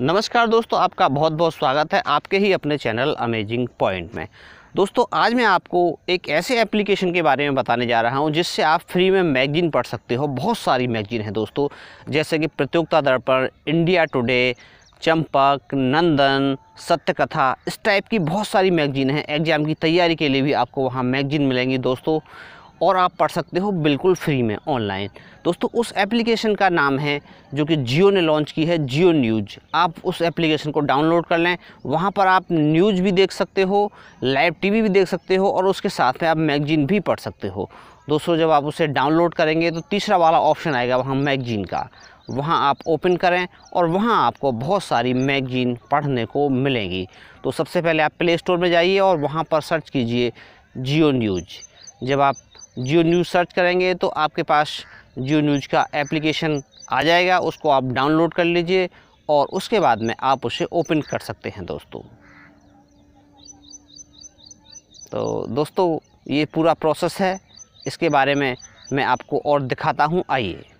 नमस्कार दोस्तों आपका बहुत बहुत स्वागत है आपके ही अपने चैनल अमेजिंग पॉइंट में दोस्तों आज मैं आपको एक ऐसे एप्लीकेशन के बारे में बताने जा रहा हूं जिससे आप फ्री में मैगजीन पढ़ सकते हो बहुत सारी मैगजीन है दोस्तों जैसे कि प्रतियोगिता दर्पण इंडिया टुडे चंपक नंदन सत्य कथा इस टाइप की बहुत सारी मैगजीन है एग्ज़ाम की तैयारी के लिए भी आपको वहाँ मैगजीन मिलेंगी दोस्तों और आप पढ़ सकते हो बिल्कुल फ्री में ऑनलाइन दोस्तों उस एप्लीकेशन का नाम है जो कि जियो ने लॉन्च की है जियो न्यूज आप उस एप्लीकेशन को डाउनलोड कर लें वहाँ पर आप न्यूज भी देख सकते हो लाइव टीवी भी देख सकते हो और उसके साथ में आप मैगजीन भी पढ़ सकते हो दोस्तों जब आप उसे डाउनलोड करेंगे तो तीसरा वाला ऑप्शन आएगा वहाँ मैगजीन का वहाँ आप ओपन करें और वहाँ आपको बहुत सारी मैगजीन पढ़ने को मिलेंगी तो सबसे पहले आप प्ले स्टोर में जाइए और वहाँ पर सर्च कीजिए जियो न्यूज जब आप जियो न्यूज़ सर्च करेंगे तो आपके पास जियो न्यूज़ का एप्लीकेशन आ जाएगा उसको आप डाउनलोड कर लीजिए और उसके बाद में आप उसे ओपन कर सकते हैं दोस्तों तो दोस्तों ये पूरा प्रोसेस है इसके बारे में मैं आपको और दिखाता हूँ आइए